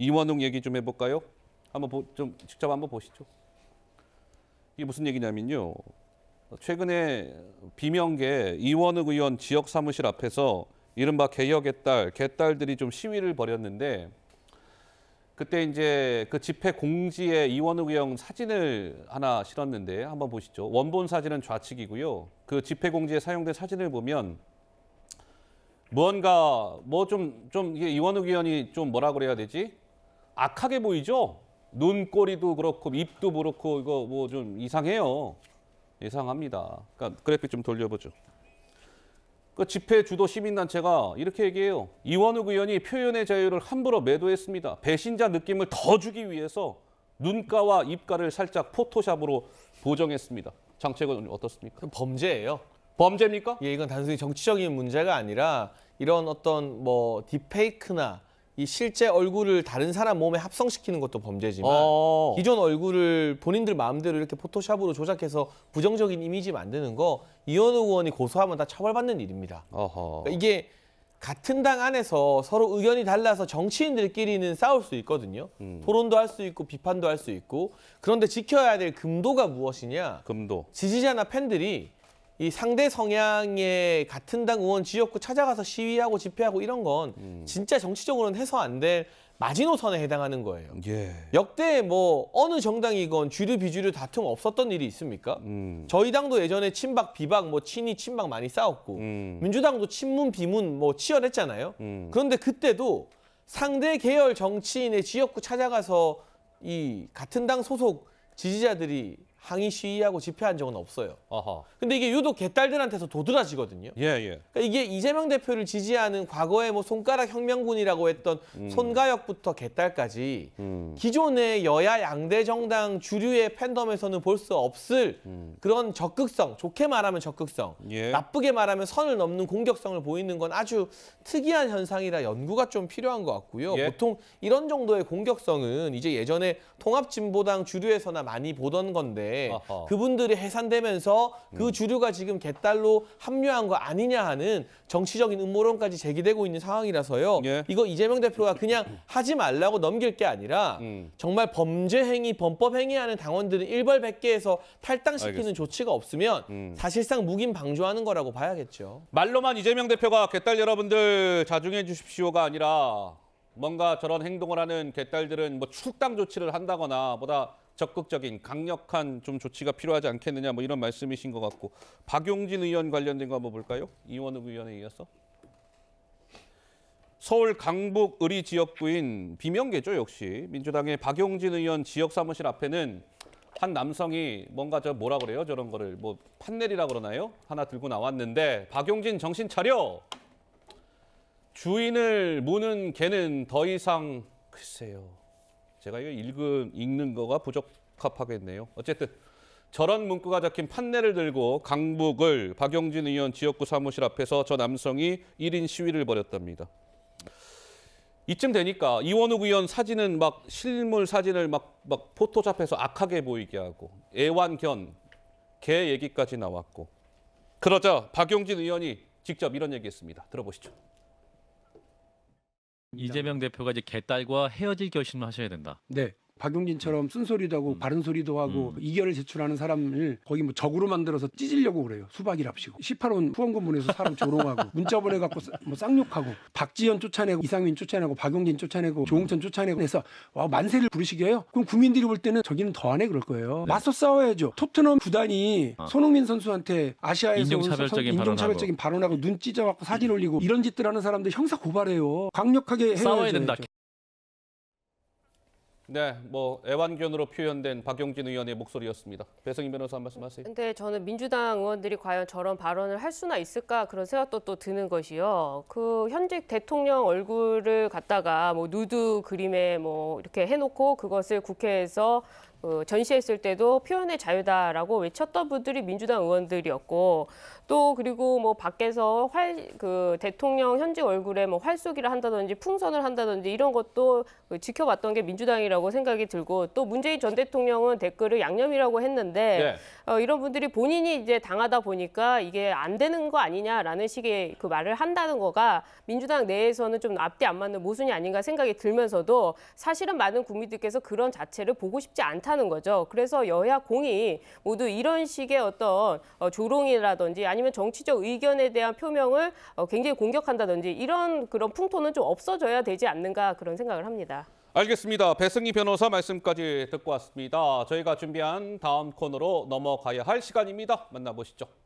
이원웅 얘기 좀 해볼까요? 한번 보, 좀 직접 한번 보시죠. 이게 무슨 얘기냐면요. 최근에 비명계 이원웅 의원 지역 사무실 앞에서 이른바 개혁의 딸, 개딸들이 좀 시위를 벌였는데 그때 이제 그 집회 공지에 이원욱 의원 사진을 하나 실었는데 한번 보시죠. 원본 사진은 좌측이고요. 그 집회 공지에 사용된 사진을 보면 무언가 뭐 좀 좀 이게 이원욱 의원이 좀 뭐라 그래야 되지? 악하게 보이죠? 눈꼬리도 그렇고 입도 그렇고 이거 뭐 좀 이상해요. 이상합니다. 그러니까 그래픽 좀 돌려보죠. 그 집회 주도 시민단체가 이렇게 얘기해요. 이원욱 의원이 표현의 자유를 함부로 매도했습니다. 배신자 느낌을 더 주기 위해서 눈가와 입가를 살짝 포토샵으로 보정했습니다. 장책은 어떻습니까? 범죄예요. 범죄입니까? 예, 이건 단순히 정치적인 문제가 아니라 이런 어떤 뭐 딥페이크나 이 실제 얼굴을 다른 사람 몸에 합성시키는 것도 범죄지만 어. 기존 얼굴을 본인들 마음대로 이렇게 포토샵으로 조작해서 부정적인 이미지 만드는 거 이현우 의원이 고소하면 다 처벌받는 일입니다. 그러니까 이게 같은 당 안에서 서로 의견이 달라서 정치인들끼리는 싸울 수 있거든요. 음. 토론도 할 수 있고 비판도 할 수 있고 그런데 지켜야 될 금도가 무엇이냐? 금도. 지지자나 팬들이 이 상대 성향의 같은 당 의원 지역구 찾아가서 시위하고 집회하고 이런 건 음. 진짜 정치적으로는 해서 안 될 마지노선에 해당하는 거예요. 예. 역대 뭐 어느 정당이건 주류 비주류 다툼 없었던 일이 있습니까? 음. 저희 당도 예전에 친박 비박 뭐 친이 친박 많이 싸웠고 음. 민주당도 친문 비문 뭐 치열했잖아요. 음. 그런데 그때도 상대 계열 정치인의 지역구 찾아가서 이 같은 당 소속 지지자들이 항의 시위하고 집회한 적은 없어요. 아하. 근데 이게 유독 개딸들한테서 도드라지거든요. 예, 예. 그러니까 이게 이재명 대표를 지지하는 과거에뭐 손가락 혁명군이라고 했던 음. 손가역부터 개딸까지 음. 기존의 여야 양대 정당 주류의 팬덤에서는 볼 수 없을 음. 그런 적극성, 좋게 말하면 적극성, 예. 나쁘게 말하면 선을 넘는 공격성을 보이는 건 아주 특이한 현상이라 연구가 좀 필요한 것 같고요. 예. 보통 이런 정도의 공격성은 이제 예전에 통합진보당 주류에서나 많이 보던 건데 어허. 그분들이 해산되면서 그 음. 주류가 지금 개딸로 합류한 거 아니냐 하는 정치적인 음모론까지 제기되고 있는 상황이라서요. 예. 이거 이재명 대표가 그냥 하지 말라고 넘길 게 아니라 음. 정말 범죄 행위, 범법 행위하는 당원들은 일벌백계에서 탈당시키는 알겠습니다. 조치가 없으면 음. 사실상 무긴 방조하는 거라고 봐야겠죠. 말로만 이재명 대표가 개딸 여러분들 자중해 주십시오가 아니라 뭔가 저런 행동을 하는 개딸들은 뭐 출당 조치를 한다거나 보다 적극적인 강력한 좀 조치가 필요하지 않겠느냐 뭐 이런 말씀이신 것 같고 박용진 의원 관련된 거 한번 볼까요? 이원욱 의원에 이어서 서울 강북 의리 지역구인 비명계죠 역시 민주당의 박용진 의원 지역 사무실 앞에는 한 남성이 뭔가 저 뭐라 그래요 저런 거를 뭐 판넬이라 그러나요 하나 들고 나왔는데 박용진 정신 차려 주인을 무는 개는 더 이상 글쎄요 제가 이거 읽은, 읽는 거가 부적합하겠네요. 어쨌든 저런 문구가 적힌 판넬을 들고 강북을 박용진 의원 지역구 사무실 앞에서 저 남성이 1인 시위를 벌였답니다. 이쯤 되니까 이원욱 의원 사진은 막 실물 사진을 막, 막 포토샵해서 악하게 보이게 하고 애완견, 개 얘기까지 나왔고 그러자 박용진 의원이 직접 이런 얘기했습니다. 들어보시죠. 이재명 대표가 이제 개딸과 헤어질 결심을 하셔야 된다. 네. 박용진처럼 쓴소리도 하고 음. 바른 소리도 하고 음. 이견을 제출하는 사람을 거기뭐 적으로 만들어서 찢으려고 그래요. 수박이랍시고. 18원 후원금 보내서 사람 조롱하고 문자 보내갖고 뭐 쌍욕하고 박지현 쫓아내고 이상민 쫓아내고 박용진 쫓아내고 조홍천 쫓아내고 해서 와 만세를 부르시게 해요. 그럼 국민들이 볼 때는 저기는 더 안 해 그럴 거예요. 네. 맞서 싸워야죠. 토트넘 구단이 아. 손흥민 선수한테 아시아에서 인종차별적인, 인종차별적인 발언하고, 발언하고 눈 찢어갖고 사진 올리고 이런 짓들 하는 사람들 형사 고발해요. 강력하게 싸워야 된다. 네, 뭐 애완견으로 표현된 박용진 의원의 목소리였습니다. 배성인 변호사 한 말씀하세요. 근데 저는 민주당 의원들이 과연 저런 발언을 할 수나 있을까 그런 생각도 또 드는 것이요. 그 현직 대통령 얼굴을 갖다가 뭐 누드 그림에 뭐 이렇게 해놓고 그것을 국회에서 어, 전시했을 때도 표현의 자유다라고 외쳤던 분들이 민주당 의원들이었고 또 그리고 뭐 밖에서 활 그 대통령 현직 얼굴에 뭐 활쏘기를 한다든지 풍선을 한다든지 이런 것도 그 지켜봤던 게 민주당이라고 생각이 들고 또 문재인 전 대통령은 댓글을 양념이라고 했는데 네. 어, 이런 분들이 본인이 이제 당하다 보니까 이게 안 되는 거 아니냐라는 식의 그 말을 한다는 거가 민주당 내에서는 좀 앞뒤 안 맞는 모순이 아닌가 생각이 들면서도 사실은 많은 국민들께서 그런 자체를 보고 싶지 않다. 않다는 거죠. 그래서 여야 공이 모두 이런 식의 어떤 어, 조롱이라든지 아니면 정치적 의견에 대한 표명을 어, 굉장히 공격한다든지 이런 그런 풍토는 좀 없어져야 되지 않는가 그런 생각을 합니다. 알겠습니다. 배승희 변호사 말씀까지 듣고 왔습니다. 저희가 준비한 다음 코너로 넘어가야 할 시간입니다. 만나보시죠.